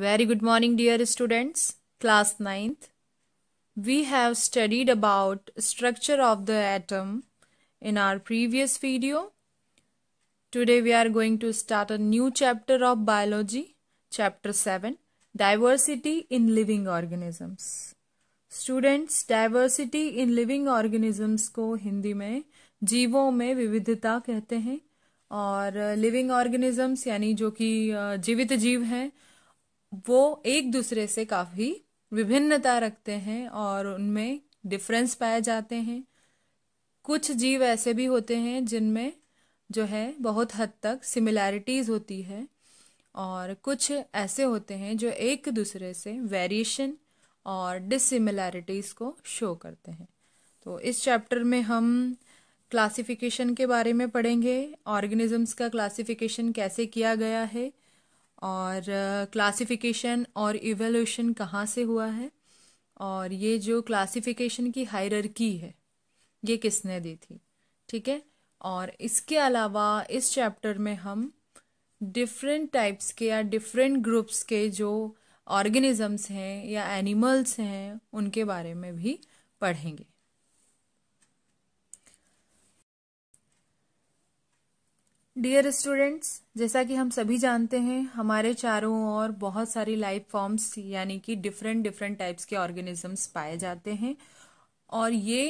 Very good morning dear students, class 9th. We have studied about structure of the atom in our previous video. Today we are going to start a new chapter of biology, chapter 7, diversity in living organisms. students diversity in living organisms ko hindi mein jeevon mein विविधता kehte hain और living organisms यानी जो कि जीवित जीव हैं वो एक दूसरे से काफ़ी विभिन्नता रखते हैं और उनमें डिफरेंस पाए जाते हैं कुछ जीव ऐसे भी होते हैं जिनमें जो है बहुत हद तक सिमिलैरिटीज़ होती है और कुछ ऐसे होते हैं जो एक दूसरे से वेरिएशन और डिसिमिलैरिटीज़ को शो करते हैं तो इस चैप्टर में हम क्लासिफिकेशन के बारे में पढ़ेंगे ऑर्गेनिजम्स का क्लासिफिकेशन कैसे किया गया है और क्लासिफिकेशन uh, और इवेल्यूशन कहाँ से हुआ है और ये जो क्लासिफिकेशन की हायरकी है ये किसने दी थी ठीक है और इसके अलावा इस चैप्टर में हम डिफरेंट टाइप्स के या डिफरेंट ग्रुप्स के जो ऑर्गेनिजम्स हैं या एनिमल्स हैं उनके बारे में भी पढ़ेंगे डियर स्टूडेंट्स जैसा कि हम सभी जानते हैं हमारे चारों ओर बहुत सारी लाइफ फॉर्म्स यानी कि डिफरेंट डिफरेंट टाइप्स के ऑर्गेनिजम्स पाए जाते हैं और ये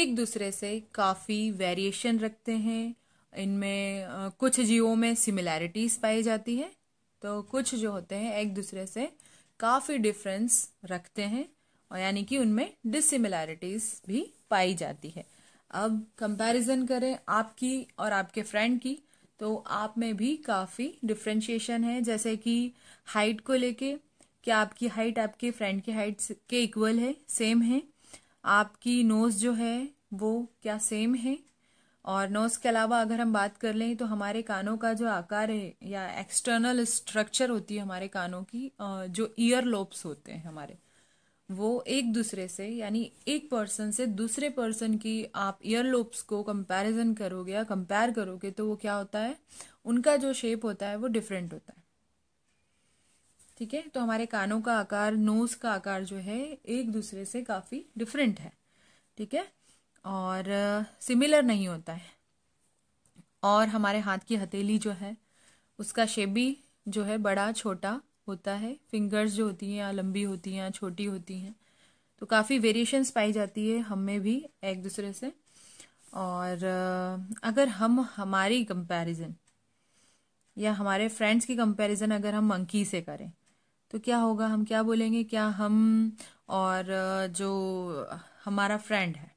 एक दूसरे से काफ़ी वेरिएशन रखते हैं इनमें कुछ जीवों में सिमिलैरिटीज पाई जाती है तो कुछ जो होते हैं एक दूसरे से काफ़ी डिफरेंस रखते हैं और यानी कि उनमें डिसिमिलैरिटीज भी पाई जाती है अब कंपैरिजन करें आपकी और आपके फ्रेंड की तो आप में भी काफ़ी डिफ्रेंशिएशन है जैसे कि हाइट को लेके क्या आपकी हाइट आपके फ्रेंड की हाइट के इक्वल है सेम है आपकी नोज़ जो है वो क्या सेम है और नोज़ के अलावा अगर हम बात कर लें तो हमारे कानों का जो आकार है या एक्सटर्नल स्ट्रक्चर होती है हमारे कानों की जो ईयर लोब्स होते हैं हमारे वो एक दूसरे से यानी एक पर्सन से दूसरे पर्सन की आप ईयर लोब्स को कंपैरिजन करोगे या कंपेयर करोगे तो वो क्या होता है उनका जो शेप होता है वो डिफरेंट होता है ठीक है तो हमारे कानों का आकार नोज का आकार जो है एक दूसरे से काफ़ी डिफरेंट है ठीक है और सिमिलर uh, नहीं होता है और हमारे हाथ की हथेली जो है उसका शेप भी जो है बड़ा छोटा होता है फिंगर्स जो होती हैं या लंबी होती हैं या छोटी होती हैं तो काफ़ी वेरिएशंस पाई जाती है हम में भी एक दूसरे से और अगर हम हमारी कंपैरिजन या हमारे फ्रेंड्स की कंपैरिजन अगर हम मंकी से करें तो क्या होगा हम क्या बोलेंगे क्या हम और जो हमारा फ्रेंड है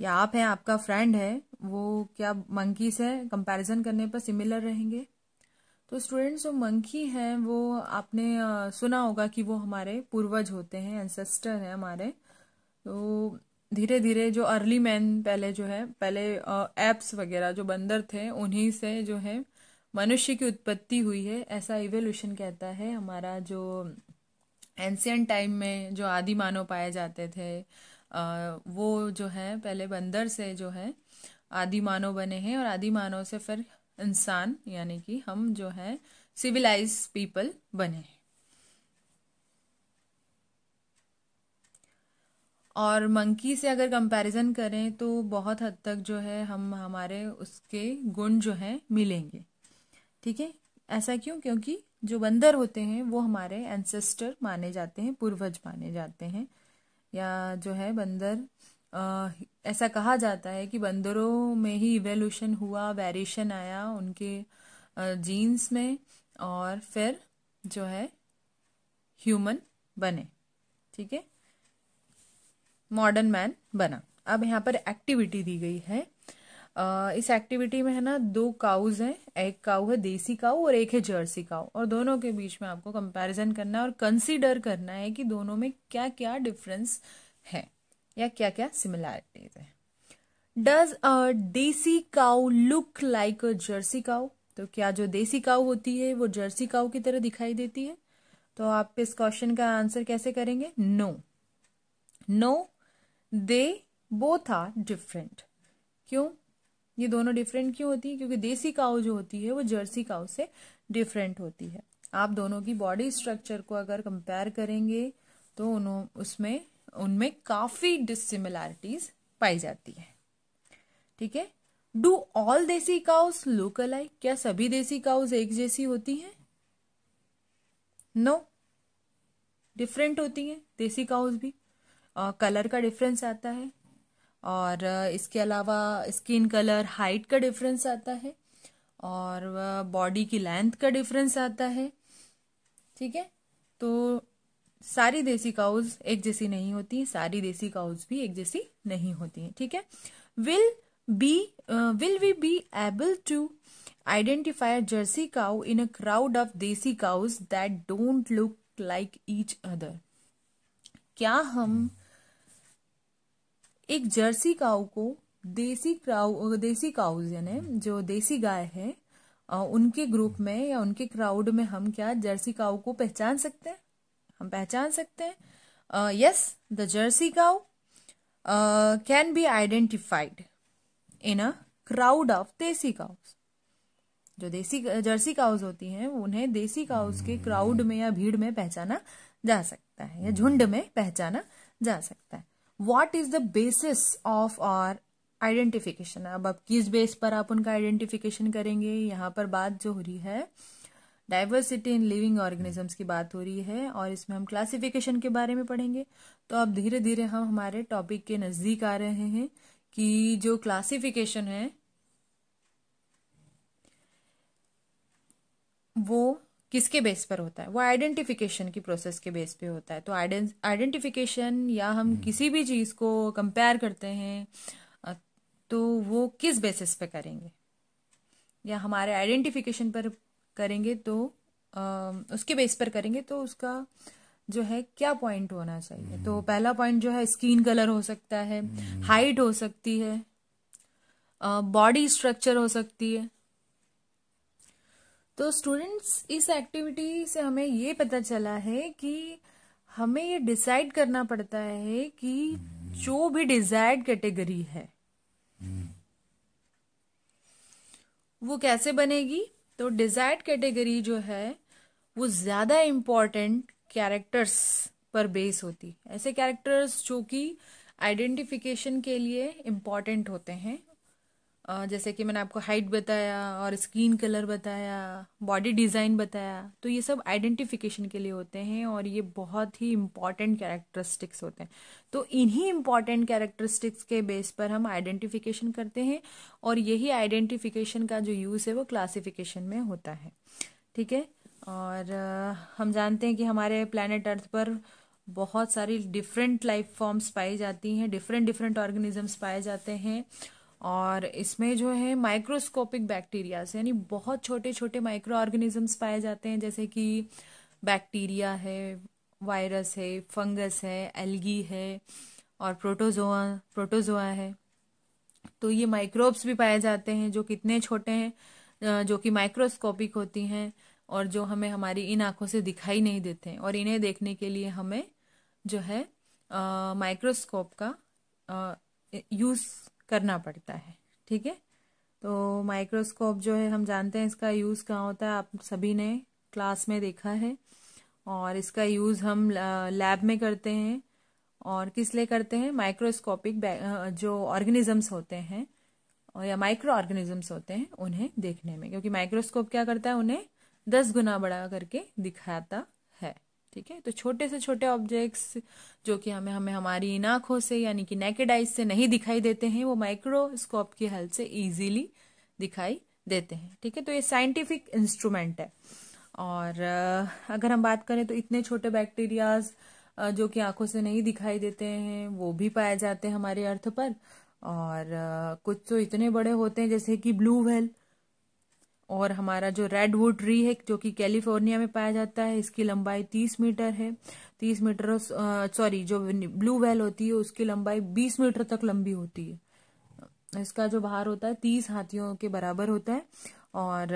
या आप हैं आपका फ्रेंड है वो क्या मंकी से कंपैरिजन करने पर सिमिलर रहेंगे तो स्टूडेंट्स जो मंकी हैं वो आपने सुना होगा कि वो हमारे पूर्वज होते हैं एंसेस्टर हैं हमारे तो धीरे धीरे जो अर्ली मैन पहले जो है पहले एप्स वगैरह जो बंदर थे उन्हीं से जो है मनुष्य की उत्पत्ति हुई है ऐसा इवोल्यूशन कहता है हमारा जो एंशियन टाइम में जो आदि मानव पाए जाते थे वो जो है पहले बंदर से जो है आदि मानव बने हैं और आदि मानव से फिर इंसान यानी कि हम जो है सिविलाइज पीपल बने और मंकी से अगर कंपैरिजन करें तो बहुत हद तक जो है हम हमारे उसके गुण जो है मिलेंगे ठीक है ऐसा क्यों क्योंकि जो बंदर होते हैं वो हमारे एंसेस्टर माने जाते हैं पूर्वज माने जाते हैं या जो है बंदर ऐसा कहा जाता है कि बंदरों में ही इवेल्यूशन हुआ वेरिएशन आया उनके जीन्स में और फिर जो है ह्यूमन बने ठीक है मॉडर्न मैन बना अब यहाँ पर एक्टिविटी दी गई है इस एक्टिविटी में है ना दो काउज हैं एक काउ है देसी काउ और एक है जर्सी काउ और दोनों के बीच में आपको कंपैरिजन करना है और कंसीडर करना है कि दोनों में क्या क्या डिफरेंस है या क्या क्या सिमिलैरिटीज है does a desi cow look like a jersey cow तो क्या जो देसी काउ होती है वो जर्सी काउ की तरह दिखाई देती है तो आप इस क्वेश्चन का आंसर कैसे करेंगे no no they both are different क्यों ये दोनों डिफरेंट क्यों होती है क्योंकि देसी काउ जो होती है वो जर्सी काउ से डिफरेंट होती है आप दोनों की बॉडी स्ट्रक्चर को अगर कंपेयर करेंगे तो उन्होंने उसमें उनमें काफ़ी डिसिमिलैरिटीज पाई जाती है ठीक है do all desi cows local I क्या सभी देसी काउस एक जैसी होती हैं नो डिफरेंट होती हैं देसी काउस भी कलर का डिफरेंस आता है और इसके अलावा स्किन कलर हाइट का डिफरेंस आता है और बॉडी की लेंथ का डिफरेंस आता है ठीक है तो सारी देसी काउज एक जैसी नहीं होती सारी देसी काउज भी एक जैसी नहीं होती हैं ठीक है will be will we be able to identify Jersey cow in a crowd of desi cows that don't look like each other क्या हम hmm. एक जर्सी काउ को देसी क्राउ uh, देसी काउज यानी hmm. जो देसी गाय है uh, उनके ग्रुप hmm. में या उनके क्राउड में हम क्या जर्सी काउ को पहचान सकते हैं हम पहचान सकते हैं yes the Jersey cow can be identified in a crowd of desi cows जो देसी जर्सी काउस होती हैं उन्हें देसी काउस के क्राउड में या भीड़ में पहचाना जा सकता है या झुंड में पहचाना जा सकता है what is the basis of our identification अब अब किस बेस पर आप उनका आइडेंटिफिकेशन करेंगे यहां पर बात जो हो रही है डाइवर्सिटी इन लिविंग ऑर्गेनिजम्स की बात हो रही है और इसमें हम क्लासिफिकेशन के बारे में पढ़ेंगे तो अब धीरे धीरे हम हमारे टॉपिक के नज़दीक आ रहे हैं कि जो क्लासिफिकेशन है वो किसके बेस पर होता है वो आइडेंटिफिकेशन की प्रोसेस के बेस पे होता है तो आइडेंटिफिकेशन या हम हम्म। किसी भी चीज़ को कंपेयर करते हैं तो वो किस बेसिस पे करेंगे या हमारे आइडेंटिफिकेशन पर करेंगे तो उसके बेस पर करेंगे तो उसका जो है क्या पॉइंट होना चाहिए तो हम्म। पहला पॉइंट जो है स्किन कलर हो सकता है हाइट हम्म। हो सकती है बॉडी स्ट्रक्चर हो सकती है तो स्टूडेंट्स इस एक्टिविटी से हमें ये पता चला है कि हमें ये डिसाइड करना पड़ता है कि हम्म। जो भी डिजायर्ड कैटेगरी है वो कैसे बनेगी तो डिजायर्ड कैटेगरी जो है वो ज़्यादा इम्पॉर्टेंट कैरेक्टर्स पर बेस होती ऐसे कैरेक्टर्स जो कि आइडेंटिफिकेशन के लिए इम्पॉर्टेंट होते हैं जैसे कि मैंने आपको हाइट बताया और स्किन कलर बताया बॉडी डिज़ाइन बताया तो ये सब आइडेंटिफिकेशन के लिए होते हैं और ये बहुत ही इम्पॉर्टेंट कैरेक्टरिस्टिक्स होते हैं तो इन्हीं इम्पॉर्टेंट कैरेक्टरिस्टिक्स के बेस पर हम आइडेंटिफिकेशन करते हैं और यही आइडेंटिफिकेशन का जो यूज़ है वो क्लासिफिकेशन में होता है ठीक है और हम जानते हैं कि हमारे प्लानट अर्थ पर बहुत सारी डिफरेंट लाइफ फॉर्म्स पाई जाती हैं डिफरेंट डिफरेंट ऑर्गेनिजम्स पाए जाते हैं और इसमें जो है माइक्रोस्कोपिक बैक्टीरिया यानी बहुत छोटे छोटे माइक्रो ऑर्गेनिजम्स पाए जाते हैं जैसे कि बैक्टीरिया है वायरस है फंगस है एल्गी है और प्रोटोजोआ प्रोटोजोआ है तो ये माइक्रोब्स भी पाए जाते हैं जो कितने छोटे हैं जो कि माइक्रोस्कोपिक होती हैं और जो हमें हमारी इन आँखों से दिखाई नहीं देते हैं और इन्हें देखने के लिए हमें जो है माइक्रोस्कोप का यूज़ करना पड़ता है ठीक है तो माइक्रोस्कोप जो है हम जानते हैं इसका यूज़ कहाँ होता है आप सभी ने क्लास में देखा है और इसका यूज़ हम लैब में करते हैं और किस लिए करते हैं माइक्रोस्कोपिक जो ऑर्गेनिजम्स होते हैं या माइक्रो ऑर्गेनिजम्स होते हैं उन्हें देखने में क्योंकि माइक्रोस्कोप क्या करता है उन्हें दस गुना बड़ा करके दिखाता ठीक है तो छोटे से छोटे ऑब्जेक्ट्स जो कि हमें हमें हमारी इन आंखों से यानी कि नेकेड आइज से नहीं दिखाई देते हैं वो माइक्रोस्कोप की हेल्प से इजीली दिखाई देते हैं ठीक है तो ये साइंटिफिक इंस्ट्रूमेंट है और अगर हम बात करें तो इतने छोटे बैक्टीरियाज जो कि आंखों से नहीं दिखाई देते हैं वो भी पाए जाते हैं हमारे अर्थ पर और कुछ तो इतने बड़े होते हैं जैसे कि ब्लू वेल well, और हमारा जो रेडवुड ट्री है जो कि कैलिफोर्निया में पाया जाता है इसकी लंबाई तीस मीटर है तीस मीटर सॉरी जो ब्लू वेल होती है उसकी लंबाई बीस मीटर तक लंबी होती है इसका जो बाहर होता है तीस हाथियों के बराबर होता है और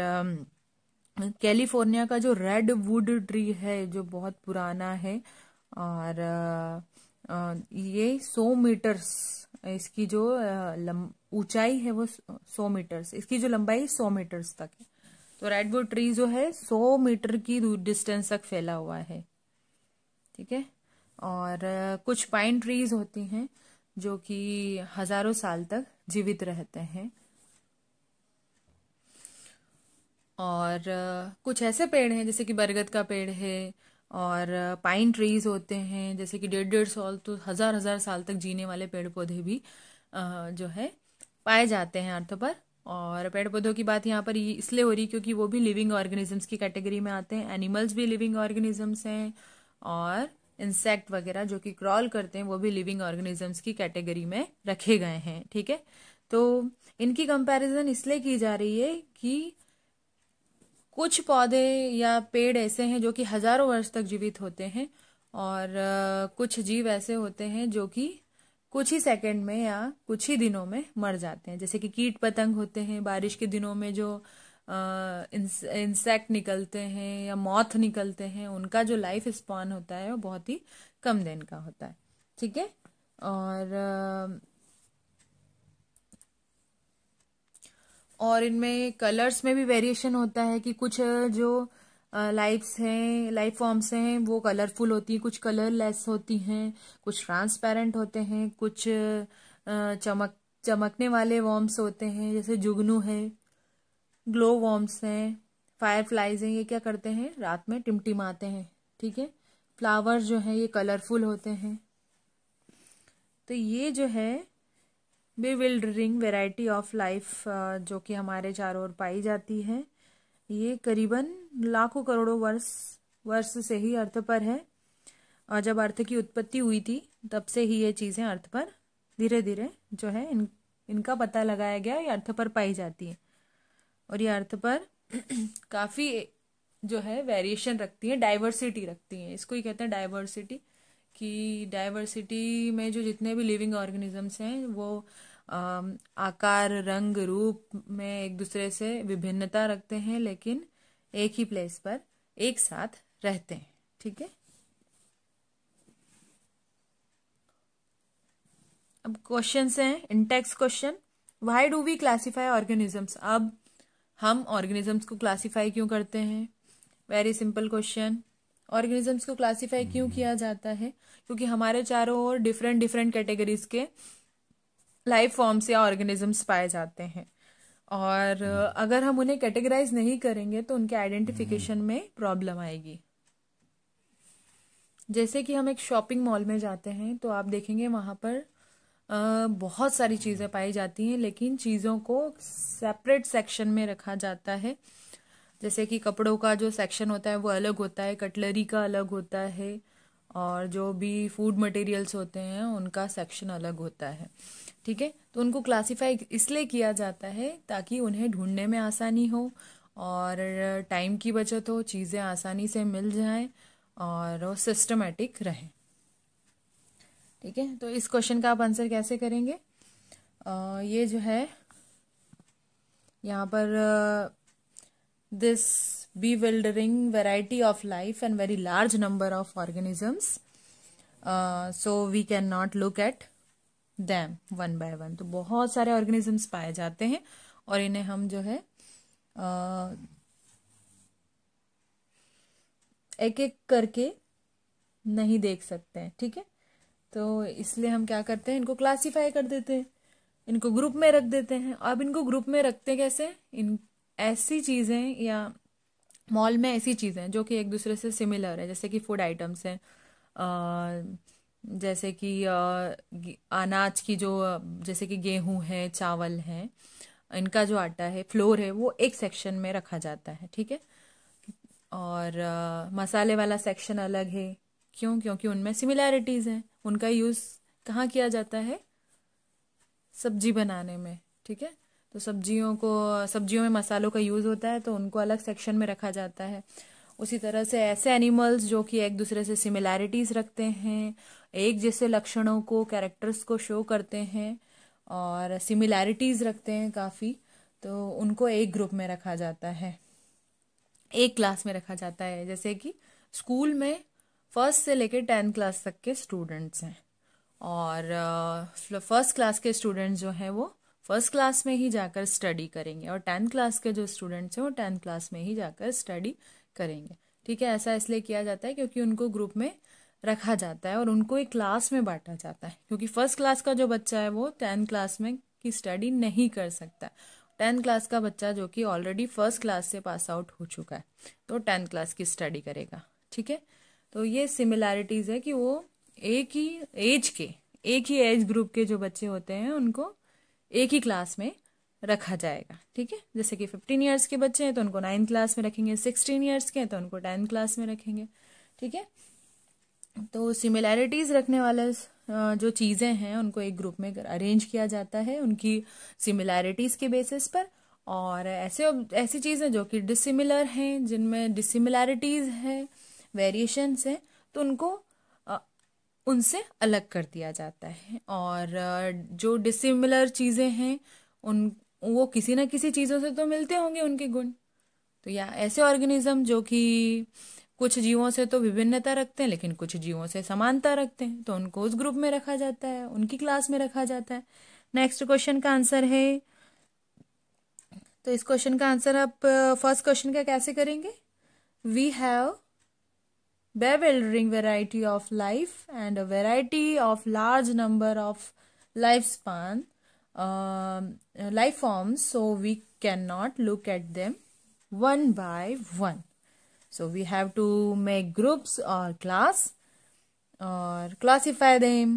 कैलिफोर्निया का जो रेड वुड ट्री है जो बहुत पुराना है और आ, ये सौ मीटर्स इसकी जो ऊंचाई है वो सौ मीटर्स इसकी जो लंबाई सौ मीटर्स तक है तो रेडवुड ट्री जो है सौ मीटर की डिस्टेंस तक फैला हुआ है ठीक है और कुछ पाइन ट्रीज होती हैं जो कि हजारों साल तक जीवित रहते हैं और कुछ ऐसे पेड़ हैं जैसे कि बरगद का पेड़ है और पाइन ट्रीज होते हैं जैसे कि डेढ़ डेढ़ साल तो हज़ार हज़ार साल तक जीने वाले पेड़ पौधे भी जो है पाए जाते हैं अर्थ पर और पेड़ पौधों की बात यहाँ पर इसलिए हो रही क्योंकि वो भी लिविंग ऑर्गेनिजम्स की कैटेगरी में आते हैं एनिमल्स भी लिविंग ऑर्गेनिजम्स हैं और इंसेक्ट वगैरह जो कि क्रॉल करते हैं वो भी लिविंग ऑर्गेनिजम्स की कैटेगरी में रखे गए हैं ठीक है तो इनकी कंपैरिजन इसलिए की जा रही है कि कुछ पौधे या पेड़ ऐसे हैं जो कि हजारों वर्ष तक जीवित होते हैं और कुछ जीव ऐसे होते हैं जो कि कुछ ही सेकंड में या कुछ ही दिनों में मर जाते हैं जैसे कि कीट पतंग होते हैं बारिश के दिनों में जो इंसेक्ट निकलते हैं या मौत निकलते हैं उनका जो लाइफ स्पॉन होता है वो बहुत ही कम दिन का होता है ठीक है और और इनमें कलर्स में भी वेरिएशन होता है कि कुछ जो लाइफ्स हैं लाइफ फॉर्म्स हैं वो कलरफुल होती हैं कुछ कलरलेस होती हैं कुछ ट्रांसपेरेंट होते हैं कुछ चमक चमकने वाले वॉर्म्स होते हैं जैसे जुगनू है ग्लो वॉर्म्स हैं फायरफ्लाइज हैं ये क्या करते हैं रात में टिमटिमाते हैं ठीक है फ्लावर्स जो हैं ये कलरफुल होते हैं तो ये जो है बेविल्डरिंग वेराइटी ऑफ लाइफ जो कि हमारे चारों ओर पाई जाती है ये करीबन लाखों करोड़ों वर्ष वर्ष से ही अर्थ पर है और जब अर्थ की उत्पत्ति हुई थी तब से ही ये चीज़ें अर्थ पर धीरे धीरे जो है इन इनका पता लगाया गया ये अर्थ पर पाई जाती है और ये अर्थ पर काफ़ी जो है वेरिएशन रखती है डाइवर्सिटी रखती है इसको ही कहते हैं डाइवर्सिटी कि डाइवर्सिटी में जो जितने भी लिविंग ऑर्गेनिजम्स हैं वो आकार रंग रूप में एक दूसरे से विभिन्नता रखते हैं लेकिन एक ही प्लेस पर एक साथ रहते हैं ठीक है अब क्वेश्चन हैं intext question why do we classify organisms अब हम ऑर्गेनिजम्स को क्लासीफाई क्यों करते हैं वेरी सिंपल क्वेश्चन ऑर्गेनिजम्स को क्लासीफाई क्यों हम्म। किया जाता है क्योंकि हमारे चारों ओर डिफरेंट डिफरेंट कैटेगरीज के लाइफ फॉर्म्स या ऑर्गेनिजम्स पाए जाते हैं और hmm. अगर हम उन्हें कैटेगराइज नहीं करेंगे तो उनके आइडेंटिफिकेशन hmm. में प्रॉब्लम आएगी जैसे कि हम एक शॉपिंग मॉल में जाते हैं तो आप देखेंगे वहाँ पर बहुत सारी hmm. चीज़ें पाई जाती हैं लेकिन चीज़ों को सेपरेट सेक्शन में रखा जाता है जैसे कि कपड़ों का जो सेक्शन होता है वो अलग होता है कटलरी का अलग होता है और जो भी फूड मटेरियल्स होते हैं उनका सेक्शन अलग होता है ठीक है तो उनको क्लासिफाई इसलिए किया जाता है ताकि उन्हें ढूंढने में आसानी हो और टाइम की बचत हो चीज़ें आसानी से मिल जाएं और वो सिस्टमेटिक रहें ठीक है तो इस क्वेश्चन का आप आंसर कैसे करेंगे आ, ये जो है यहाँ पर this bewildering variety of life and very large number of organisms uh, so we cannot look at them one by one तो बहुत सारे organisms पाए जाते हैं और इन्हें हम जो है uh, एक एक करके नहीं देख सकते हैं ठीक है तो इसलिए हम क्या करते हैं इनको क्लासीफाई कर देते हैं इनको ग्रुप में रख देते हैं अब इनको ग्रुप में रखते हैं कैसे इन ऐसी चीज़ें या मॉल में ऐसी चीज़ें हैं जो कि एक दूसरे से सिमिलर है जैसे कि फूड आइटम्स हैं जैसे कि अनाज की जो जैसे कि गेहूं है चावल है इनका जो आटा है फ्लोर है वो एक सेक्शन में रखा जाता है ठीक है और आ, मसाले वाला सेक्शन अलग है क्यों क्योंकि उनमें सिमिलैरिटीज़ हैं उनका यूज़ कहाँ किया जाता है सब्जी बनाने में ठीक है तो सब्जियों को सब्जियों में मसालों का यूज़ होता है तो उनको अलग सेक्शन में रखा जाता है उसी तरह से ऐसे एनिमल्स जो कि एक दूसरे से सिमिलैरिटीज़ रखते हैं एक जैसे लक्षणों को कैरेक्टर्स को शो करते हैं और सिमिलैरिटीज़ रखते हैं काफ़ी तो उनको एक ग्रुप में रखा जाता है एक क्लास में रखा जाता है जैसे कि स्कूल में फर्स्ट से लेकर टेंथ क्लास तक के स्टूडेंट्स हैं और फर्स्ट क्लास के स्टूडेंट्स जो हैं वो फर्स्ट क्लास में ही जाकर स्टडी करेंगे और टेंथ क्लास के जो स्टूडेंट्स हैं वो टेंथ क्लास में ही जाकर स्टडी करेंगे ठीक है ऐसा इसलिए किया जाता है क्योंकि उनको ग्रुप में रखा जाता है और उनको एक क्लास में बांटा जाता है क्योंकि फर्स्ट क्लास का जो बच्चा है वो टेंथ क्लास में की स्टडी नहीं कर सकता टेंथ क्लास का बच्चा जो कि ऑलरेडी फर्स्ट क्लास से पास आउट हो चुका है तो टेंथ क्लास की स्टडी करेगा ठीक है तो ये सिमिलैरिटीज़ है कि वो एक ही एज के एक ही एज ग्रुप के जो बच्चे होते हैं उनको एक ही क्लास में रखा जाएगा ठीक है जैसे कि फिफ्टीन ईयर्स के बच्चे हैं तो उनको नाइन्थ क्लास में रखेंगे सिक्सटीन ईयर्स के हैं तो उनको टेंथ क्लास में रखेंगे ठीक है तो सिमिलैरिटीज़ रखने वाले जो चीज़ें हैं उनको एक ग्रुप में अरेंज किया जाता है उनकी सिमिलैरिटीज़ के बेसिस पर और ऐसे ऐसी चीज़ें जो कि डिसिमिलर हैं जिनमें डिसिमिलैरिटीज़ है वेरिएशंस हैं तो उनको उनसे अलग कर दिया जाता है और जो डिसिमिलर चीज़ें हैं उन वो किसी ना किसी चीज़ों से तो मिलते होंगे उनके गुण तो या ऐसे ऑर्गेनिज्म जो कि कुछ जीवों से तो विभिन्नता रखते हैं लेकिन कुछ जीवों से समानता रखते हैं तो उनको उस ग्रुप में रखा जाता है उनकी क्लास में रखा जाता है नेक्स्ट क्वेश्चन का आंसर है तो इस क्वेश्चन का आंसर आप फर्स्ट क्वेश्चन का कैसे करेंगे we have bewildering variety of life and a variety of large number of lifespan um, uh, life forms so we cannot look at them one by one so we have to make groups or class or classify them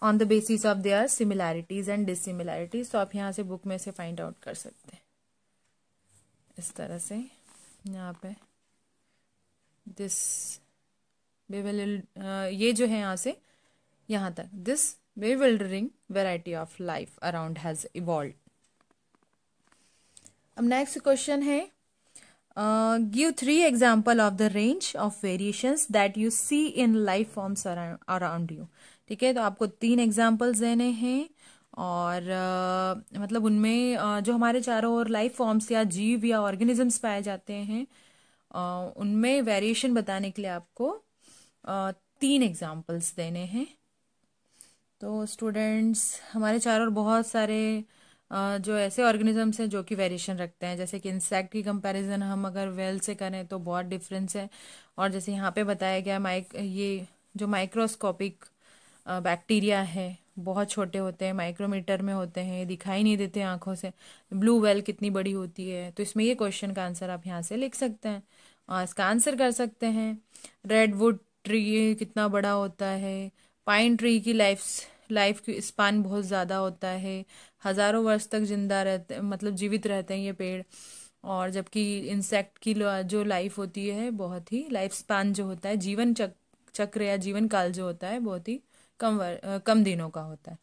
on the basis of their similarities and dissimilarities. So आप यहाँ से book में से find out कर सकते हैं this way uh, ये जो है यहाँ से यहाँ तक this bewildering variety of life around has evolve अब नेक्स्ट क्वेश्चन है give three example of the range of variation that you see in life forms around you ठीक है तो आपको तीन एग्जाम्पल्स देने हैं और uh, मतलब उनमें uh, जो हमारे चारों ओर लाइफ फॉर्म्स या जीव या ऑर्गेनिजम्स पाए जाते हैं uh, उनमें वेरिएशन बताने के लिए आपको तीन एग्जाम्पल्स देने हैं तो स्टूडेंट्स हमारे चारों और बहुत सारे जो ऐसे ऑर्गेनिजम्स हैं जो कि वेरिएशन रखते हैं जैसे कि इंसेक्ट की कंपैरिजन हम अगर वेल से करें तो बहुत डिफरेंस है और जैसे यहाँ पे बताया गया माइक ये जो माइक्रोस्कोपिक बैक्टीरिया है बहुत छोटे होते हैं माइक्रोमीटर में होते हैं दिखाई नहीं देते आंखों से ब्लू वेल कितनी बड़ी होती है तो इसमें ये क्वेश्चन का आंसर आप यहाँ से लिख सकते हैं और हाँ, इसका आंसर कर सकते हैं रेड वुड ट्री कितना बड़ा होता है पाइन ट्री की लाइफ लाइफ की स्पान बहुत ज़्यादा होता है हज़ारों वर्ष तक जिंदा रहते मतलब जीवित रहते हैं ये पेड़ और जबकि इंसेक्ट की जो लाइफ होती है बहुत ही लाइफ स्पान जो होता है जीवन चक चक्र या जीवन काल जो होता है बहुत ही कम वर, कम दिनों का होता है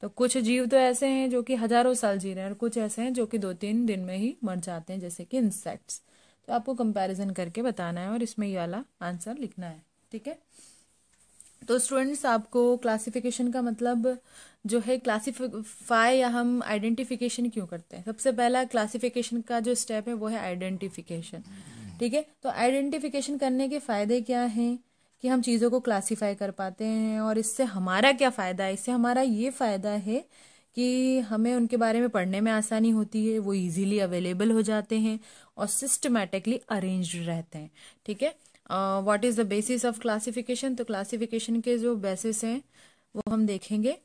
तो कुछ जीव तो ऐसे हैं जो कि हजारों साल जी रहे हैं और कुछ ऐसे हैं जो कि दो तीन दिन में ही मर जाते हैं जैसे कि इंसेक्ट्स तो आपको कंपैरिजन करके बताना है और इसमें ये वाला आंसर लिखना है ठीक है तो स्टूडेंट्स आपको क्लासिफिकेशन का मतलब जो है क्लासीफाई या हम आइडेंटिफिकेशन क्यों करते हैं सबसे पहला क्लासिफिकेशन का जो स्टेप है वो है आइडेंटिफिकेशन ठीक है तो आइडेंटिफिकेशन करने के फायदे क्या हैं कि हम चीज़ों को क्लासीफाई कर पाते हैं और इससे हमारा क्या फ़ायदा है इससे हमारा ये फ़ायदा है कि हमें उनके बारे में पढ़ने में आसानी होती है वो इजीली अवेलेबल हो जाते हैं और सिस्टमेटिकली अरेंज रहते हैं ठीक है what is the basis of classification तो क्लासिफिकेशन के जो बेसिस हैं वो हम देखेंगे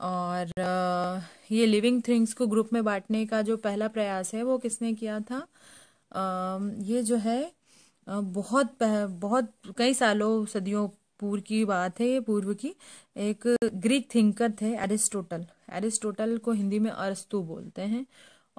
और uh, ये लिविंग थिंग्स को ग्रुप में बांटने का जो पहला प्रयास है वो किसने किया था uh, ये जो है बहुत बहुत कई सालों सदियों पूर्व की बात है ये पूर्व की एक ग्रीक थिंकर थे एरिस्टोटल एरिस्टोटल को हिंदी में अरस्तु बोलते हैं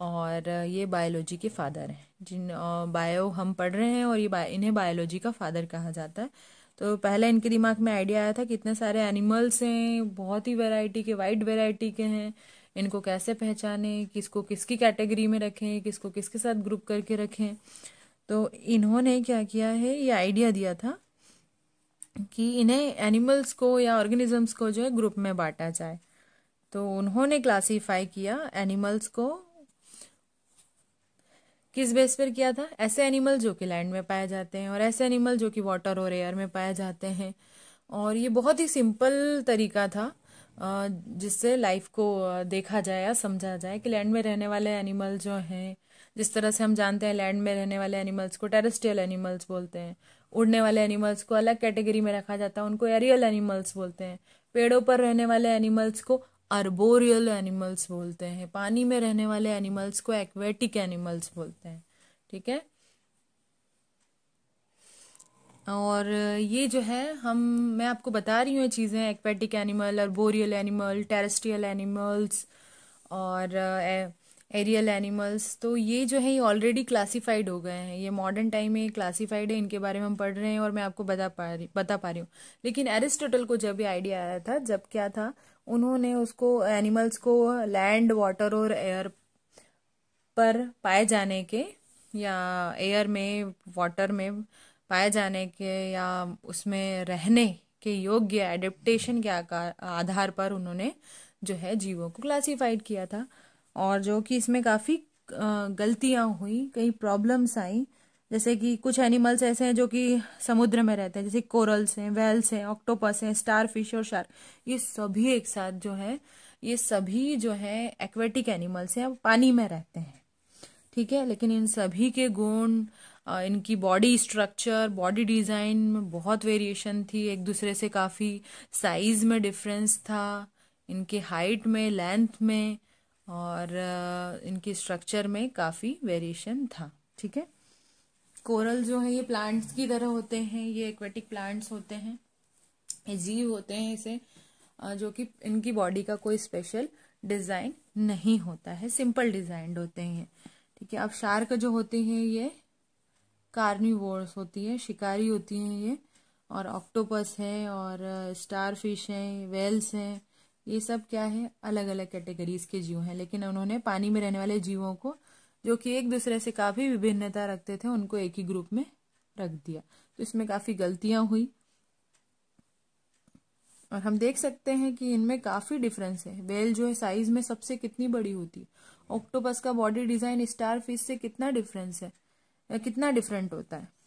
और ये बायोलॉजी के फादर हैं जिन बायो हम पढ़ रहे हैं और ये बा, इन्हें बायोलॉजी का फादर कहा जाता है तो पहले इनके दिमाग में आइडिया आया था कि इतने सारे एनिमल्स हैं बहुत ही वैरायटी के वाइड वैरायटी के हैं इनको कैसे पहचानें किसको किसकी कैटेगरी में रखें किसको किसके साथ ग्रुप करके रखें तो इन्होंने क्या किया है ये आइडिया दिया था कि इन्हें एनिमल्स को या ऑर्गेनिजम्स को जो है ग्रुप में बांटा जाए तो उन्होंने क्लासीफाई किया एनिमल्स को किस बेस पर किया था ऐसे एनिमल जो कि लैंड में पाए जाते हैं और ऐसे एनिमल जो कि वाटर और एयर में पाए जाते हैं और ये बहुत ही सिंपल तरीका था जिससे लाइफ को देखा जाए या समझा जाए कि लैंड में रहने वाले एनिमल जो हैं जिस तरह से हम जानते हैं लैंड में रहने वाले एनिमल्स को टेरेस्ट्रियल एनिमल्स बोलते हैं उड़ने वाले एनिमल्स को अलग कैटेगरी में रखा जाता है उनको एरियल एनिमल्स बोलते हैं पेड़ों पर रहने वाले एनिमल्स को अर्बोरियल एनिमल्स बोलते हैं पानी में रहने वाले एनिमल्स को एक्वेटिक एनिमल्स बोलते हैं ठीक है और ये जो है हम मैं आपको बता रही हूँ ये चीज़ें aquatic animal arboreal animal terrestrial animals और एरियल एनिमल्स तो ये जो है ये ऑलरेडी क्लासिफाइड हो गए हैं ये मॉडर्न टाइम में क्लासिफाइड है इनके बारे में हम पढ़ रहे हैं और मैं आपको बता पा रही बता पा रही हूँ लेकिन एरिस्टोटल को जब ये आइडिया आया था जब क्या था उन्होंने उसको एनिमल्स को लैंड वाटर और एयर पर पाए जाने के या एयर में वाटर में पाए जाने के या उसमें रहने के योग्य एडेप्टेशन के आकार आधार पर उन्होंने जो है जीवों को क्लासीफाइड किया था और जो कि इसमें काफ़ी गलतियाँ हुई कई प्रॉब्लम्स आई जैसे कि कुछ एनिमल्स ऐसे हैं जो कि समुद्र में रहते हैं जैसे कोरल्स हैं वेल्स हैं ऑक्टोपस हैं स्टार फिश और शार्क ये सभी एक साथ जो है ये सभी जो है एक्वेटिक एनिमल्स हैं पानी में रहते हैं ठीक है लेकिन इन सभी के गुण इनकी बॉडी स्ट्रक्चर बॉडी डिज़ाइन में बहुत वेरिएशन थी एक दूसरे से काफ़ी साइज में डिफरेंस था इनके हाइट में लेंथ में और इनकी स्ट्रक्चर में काफ़ी वेरिएशन था ठीक है कोरल जो है ये प्लांट्स की तरह होते हैं ये एक्वेटिक प्लांट्स होते हैं ये जीव होते हैं इसे जो कि इनकी बॉडी का कोई स्पेशल डिज़ाइन नहीं होता है सिंपल डिजाइंड होते हैं ठीक है अब शार्क जो होते हैं ये कार्निवोर्स होती है शिकारी होती हैं ये और ऑक्टोपस है और स्टार फिश हैं वेल्स हैं ये सब क्या है अलग अलग कैटेगरीज के जीव हैं लेकिन उन्होंने पानी में रहने वाले जीवों को जो कि एक दूसरे से काफ़ी विभिन्नता रखते थे उनको एक ही ग्रुप में रख दिया तो इसमें काफ़ी गलतियां हुई और हम देख सकते हैं कि इनमें काफ़ी डिफरेंस है वेल जो है साइज में सबसे कितनी बड़ी होती है ऑक्टोपस का बॉडी डिजाइन स्टार फिश से कितना डिफरेंस है कितना डिफरेंट होता है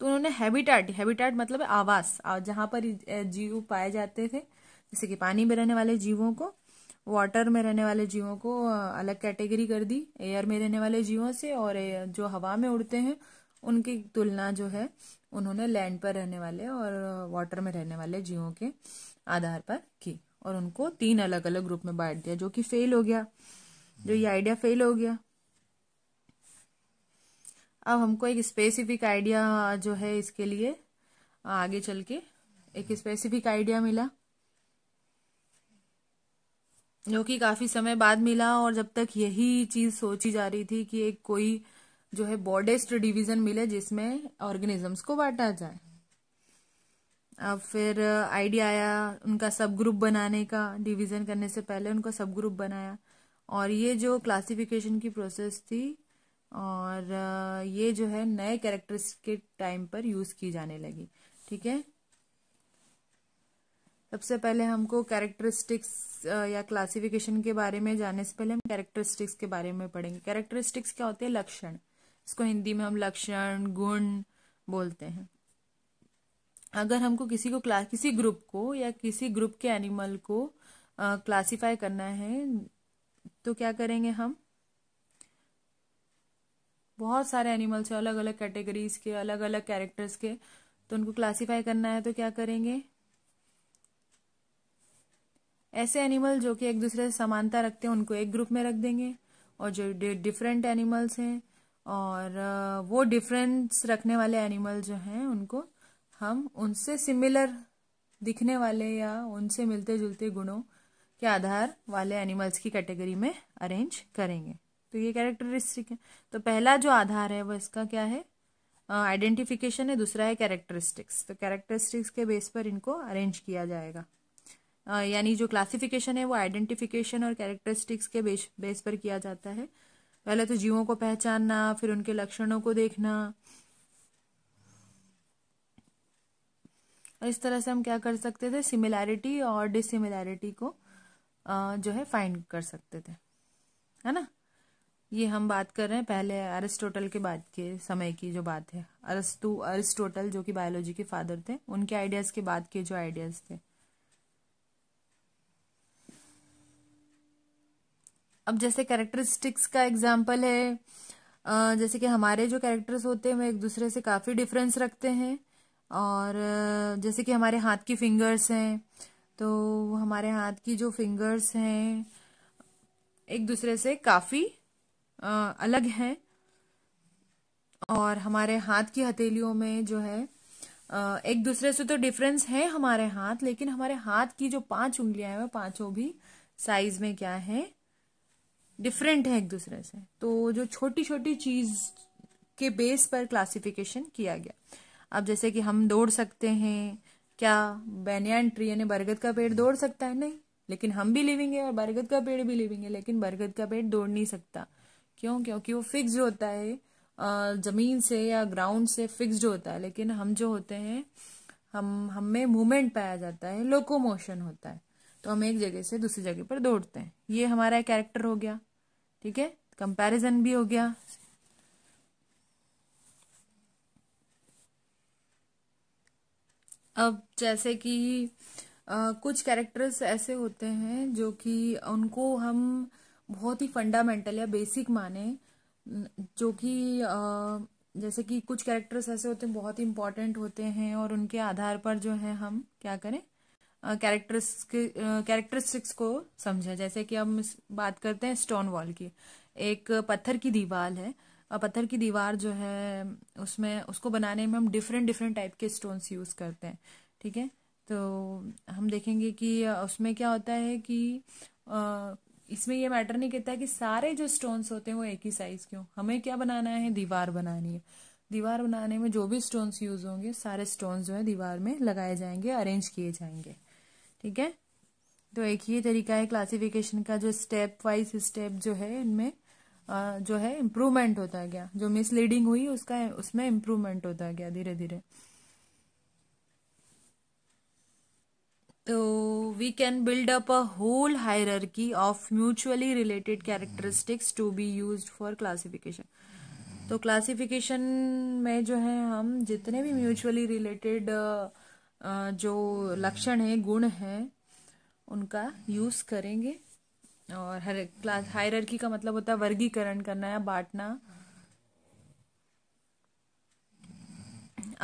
तो उन्होंने हैबिटाट हैबिटाट मतलब आवास जहाँ पर जीव पाए जाते थे जैसे कि पानी में रहने वाले जीवों को वाटर में रहने वाले जीवों को अलग कैटेगरी कर दी एयर में रहने वाले जीवों से और जो हवा में उड़ते हैं उनकी तुलना जो है उन्होंने लैंड पर रहने वाले और वाटर में रहने वाले जीवों के आधार पर की और उनको तीन अलग अलग ग्रुप में बांट दिया जो कि फेल हो गया जो ये हम्म। आइडिया फेल हो गया अब हमको एक स्पेसिफिक आइडिया जो है इसके लिए आगे चल के एक स्पेसिफिक आइडिया मिला जो कि काफी समय बाद मिला और जब तक यही चीज सोची जा रही थी कि एक कोई जो है बॉडेस्ट डिवीजन मिले जिसमें ऑर्गेनिजम्स को बांटा जाए अब फिर आइडिया आया उनका सब ग्रुप बनाने का डिवीजन करने से पहले उनका सब ग्रुप बनाया और ये जो क्लासिफिकेशन की प्रोसेस थी और ये जो है नए कैरेक्टर्स के टाइम पर यूज की जाने लगी ठीक है सबसे पहले हमको कैरेक्टरिस्टिक्स या क्लासिफिकेशन के बारे में जाने से पहले हम कैरेक्टरिस्टिक्स के बारे में पढ़ेंगे कैरेक्टरिस्टिक्स क्या होते हैं लक्षण इसको हिंदी में हम लक्षण गुण बोलते हैं अगर हमको किसी को क्लास किसी ग्रुप को या किसी ग्रुप के एनिमल को क्लासिफाई करना है तो क्या करेंगे हम बहुत सारे एनिमल्स हैं अलग अलग कैटेगरीज के अलग अलग कैरेक्टर्स के तो उनको क्लासीफाई करना है तो क्या करेंगे ऐसे एनिमल जो कि एक दूसरे से समानता रखते हैं उनको एक ग्रुप में रख देंगे और जो डिफरेंट एनिमल्स हैं और वो डिफरेंस रखने वाले एनिमल जो हैं उनको हम उनसे सिमिलर दिखने वाले या उनसे मिलते जुलते गुणों के आधार वाले एनिमल्स की कैटेगरी में अरेंज करेंगे तो ये कैरेक्टरिस्टिक है तो पहला जो आधार है वो इसका क्या है आइडेंटिफिकेशन uh, है दूसरा है कैरेक्टरिस्टिक्स तो कैरेक्टरिस्टिक्स के बेस पर इनको अरेंज किया जाएगा uh, यानी जो क्लासिफिकेशन है वो आइडेंटिफिकेशन और कैरेक्टरिस्टिक्स के बेस बेस पर किया जाता है पहले तो जीवों को पहचानना फिर उनके लक्षणों को देखना और इस तरह से हम क्या कर सकते थे सिमिलैरिटी और डिसिमिलैरिटी को uh, जो है फाइंड कर सकते थे है ना ये हम बात कर रहे हैं पहले अरिस्टोटल के बाद के समय की जो बात है अरस्तु अरिस्टोटल जो कि बायोलॉजी के फादर थे उनके आइडियाज़ के बाद के जो आइडियाज़ थे अब जैसे कैरेक्टरिस्टिक्स का एग्जाम्पल है जैसे कि हमारे जो कैरेक्टर्स होते हैं वो एक दूसरे से काफ़ी डिफरेंस रखते हैं और जैसे कि हमारे हाथ की फिंगर्स हैं तो हमारे हाथ की जो फिंगर्स हैं एक दूसरे से काफ़ी अलग है और हमारे हाथ की हथेलियों में जो है एक दूसरे से तो डिफरेंस है हमारे हाथ लेकिन हमारे हाथ की जो पांच उंगलियां हैं वो पांचों भी साइज में क्या है डिफरेंट है एक दूसरे से तो जो छोटी छोटी चीज के बेस पर क्लासिफिकेशन किया गया अब जैसे कि हम दौड़ सकते हैं क्या बैनियान ट्री यानी बरगद का पेड़ दौड़ सकता है नहीं लेकिन हम भी लिविंग है और बरगद का पेड़ भी लिविंग है लेकिन बरगद का पेड़ दौड़ नहीं सकता क्यों क्योंकि वो फिक्स होता है ज़मीन से या ग्राउंड से फिक्स होता है लेकिन हम जो होते हैं हम हम में मूवमेंट पाया जाता है लोकोमोशन होता है तो हम एक जगह से दूसरी जगह पर दौड़ते हैं ये हमारा कैरेक्टर हो गया ठीक है कंपैरिजन भी हो गया अब जैसे कि कुछ कैरेक्टर्स ऐसे होते हैं जो कि उनको हम बहुत ही फंडामेंटल या बेसिक माने जो कि जैसे कि कुछ कैरेक्टर्स ऐसे होते हैं बहुत ही इम्पॉर्टेंट होते हैं और उनके आधार पर जो है हम क्या करें कैरेक्टर्स के कैरेक्टरिस्टिक्स को समझें जैसे कि हम बात करते हैं स्टोन वॉल की एक पत्थर की दीवार है और पत्थर की दीवार जो है उसमें उसको बनाने में हम डिफरेंट डिफरेंट टाइप के स्टोन्स यूज़ करते हैं ठीक है तो हम देखेंगे कि उसमें क्या होता है कि इसमें यह मैटर नहीं कहता कि सारे जो स्टोन्स होते हैं वो एक ही साइज के हों हमें क्या बनाना है दीवार बनानी है दीवार बनाने में जो भी स्टोन्स यूज होंगे सारे स्टोन्स जो है दीवार में लगाए जाएंगे अरेंज किए जाएंगे ठीक है तो एक ही तरीका है क्लासिफिकेशन का जो स्टेप वाइज स्टेप जो है इनमें जो है इम्प्रूवमेंट होता गया जो मिसलीडिंग हुई उसका उसमें इम्प्रूवमेंट होता गया धीरे धीरे So we can build up a whole hierarchy of mutually related characteristics to be used for classification. तो क्लासिफिकेशन में जो है हम जितने भी म्यूचुअली रिलेटेड जो लक्षण है गुण हैं उनका यूज़ करेंगे और हर क्लास हायरकी का मतलब होता है वर्गीकरण करना या बांटना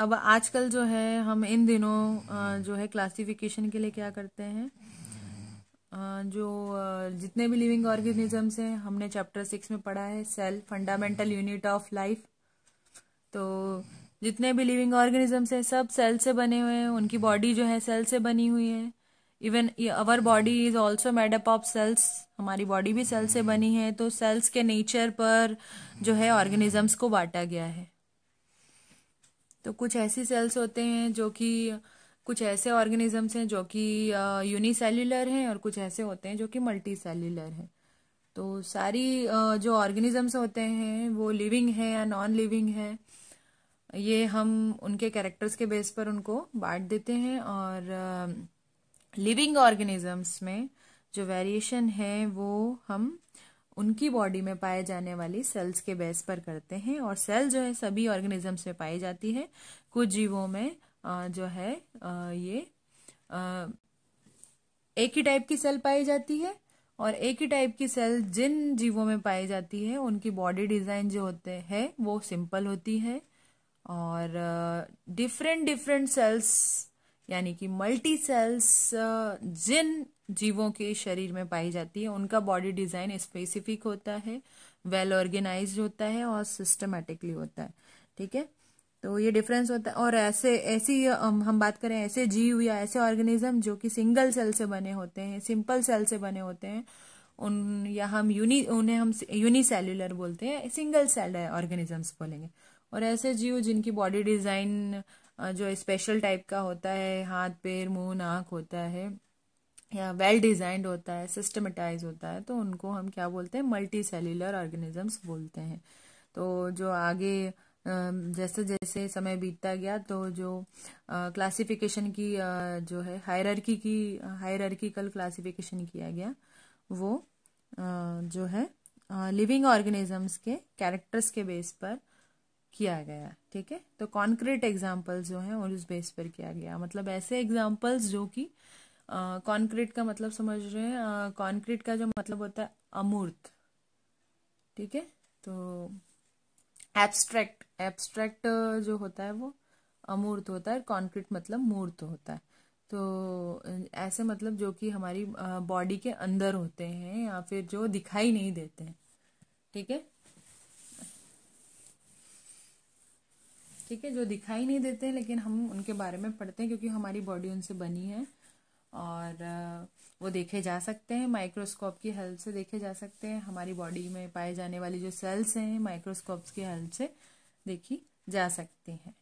अब आजकल जो है हम इन दिनों जो है क्लासिफिकेशन के लिए क्या करते हैं जो जितने भी लिविंग ऑर्गेनिजम्स हैं हमने चैप्टर सिक्स में पढ़ा है cell fundamental unit of life तो जितने भी लिविंग ऑर्गेनिजम्स हैं सब सेल से बने हुए हैं उनकी बॉडी जो है सेल से बनी हुई है even our body is also made up of cells हमारी बॉडी भी सेल से बनी है तो सेल्स के नेचर पर जो है ऑर्गेनिजम्स को बांटा गया है तो कुछ ऐसी सेल्स होते हैं जो कि कुछ ऐसे ऑर्गेनिजम्स हैं जो कि यूनिसेल्युलर हैं और कुछ ऐसे होते हैं जो कि मल्टी सेल्युलर हैं तो सारी जो ऑर्गेनिजम्स होते हैं वो लिविंग हैं या नॉन लिविंग हैं ये हम उनके कैरेक्टर्स के बेस पर उनको बांट देते हैं और लिविंग ऑर्गेनिजम्स में जो वेरिएशन है वो हम उनकी बॉडी में पाए जाने वाली सेल्स के बेस पर करते हैं और सेल जो है सभी ऑर्गेनिजम्स में पाई जाती है कुछ जीवों में जो है ये एक ही टाइप की सेल पाई जाती है और एक ही टाइप की सेल जिन जीवों में पाई जाती है उनकी बॉडी डिज़ाइन जो होते हैं वो सिंपल होती है और डिफरेंट डिफरेंट सेल्स यानी कि मल्टी सेल्स uh, जिन जीवों के शरीर में पाई जाती है उनका बॉडी डिजाइन स्पेसिफिक होता है वेल well ऑर्गेनाइज होता है और सिस्टमेटिकली होता है ठीक है तो ये डिफरेंस होता है और ऐसे ऐसी हम बात करें ऐसे जीव या ऐसे ऑर्गेनिज्म जो कि सिंगल सेल से बने होते हैं सिंपल सेल से बने होते हैं उन या हम यूनि उन्हें हम यूनिसेल्युलर बोलते हैं सिंगल सेल ऑर्गेनिजम्स बोलेंगे और ऐसे जीव जिनकी बॉडी डिजाइन जो स्पेशल टाइप का होता है हाथ पैर मुंह नाक होता है या वेल डिजाइंड होता है सिस्टमेटाइज होता है तो उनको हम क्या बोलते हैं मल्टी सेल्यूलर ऑर्गेनिजम्स बोलते हैं तो जो आगे जैसे जैसे समय बीतता गया तो जो क्लासिफिकेशन की जो है हायरर्की की हायरर्किकल क्लासिफिकेशन किया गया वो जो है लिविंग ऑर्गेनिजम्स के कैरेक्टर्स के बेस पर किया गया ठीक है तो कॉन्क्रीट एग्जाम्पल्स जो हैं और उस बेस पर किया गया मतलब ऐसे एग्जाम्पल्स जो कि कॉन्क्रीट का मतलब समझ रहे हैं कॉन्क्रीट का जो मतलब होता है अमूर्त ठीक है तो एब्स्ट्रैक्ट एब्स्ट्रैक्ट जो होता है वो अमूर्त होता है कॉन्क्रीट मतलब मूर्त होता है तो ऐसे मतलब जो कि हमारी बॉडी के अंदर होते हैं या फिर जो दिखाई नहीं देते हैं ठीक है ठीक है जो दिखाई नहीं देते हैं लेकिन हम उनके बारे में पढ़ते हैं क्योंकि हमारी बॉडी उनसे बनी है और वो देखे जा सकते हैं माइक्रोस्कोप की हेल्प से देखे जा सकते हैं हमारी बॉडी में पाए जाने वाली जो सेल्स हैं माइक्रोस्कोप्स की हेल्प से देखी जा सकती हैं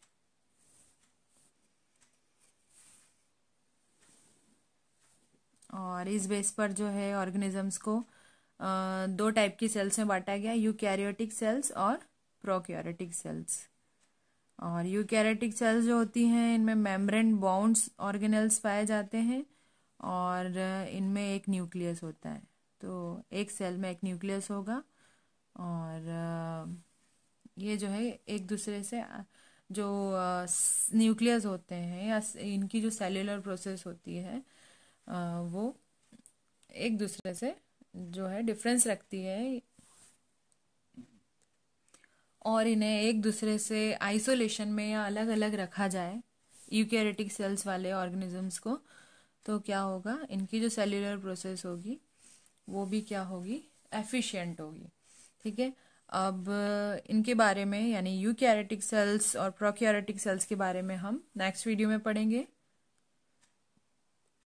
और इस बेस पर जो है ऑर्गेनिजम्स को दो टाइप की सेल्स में बांटा गया यूकैरियोटिक सेल्स और प्रोक्योरेटिक सेल्स और यूकैरेटिक सेल्स जो होती हैं इनमें मेम्ब्रेन बाउंड्स ऑर्गेनल्स पाए जाते हैं और इनमें एक न्यूक्लियस होता है तो एक सेल में एक न्यूक्लियस होगा और ये जो है एक दूसरे से जो न्यूक्लियस होते हैं या इनकी जो सेलुलर प्रोसेस होती है वो एक दूसरे से जो है डिफरेंस रखती है और इन्हें एक दूसरे से आइसोलेशन में या अलग अलग रखा जाए यूकेरेटिक सेल्स वाले ऑर्गेनिजम्स को तो क्या होगा इनकी जो सेलुलर प्रोसेस होगी वो भी क्या होगी एफिशिएंट होगी ठीक है अब इनके बारे में यानी यूकेरेटिक सेल्स और प्रोक्यूरेटिक सेल्स के बारे में हम नेक्स्ट वीडियो में पढ़ेंगे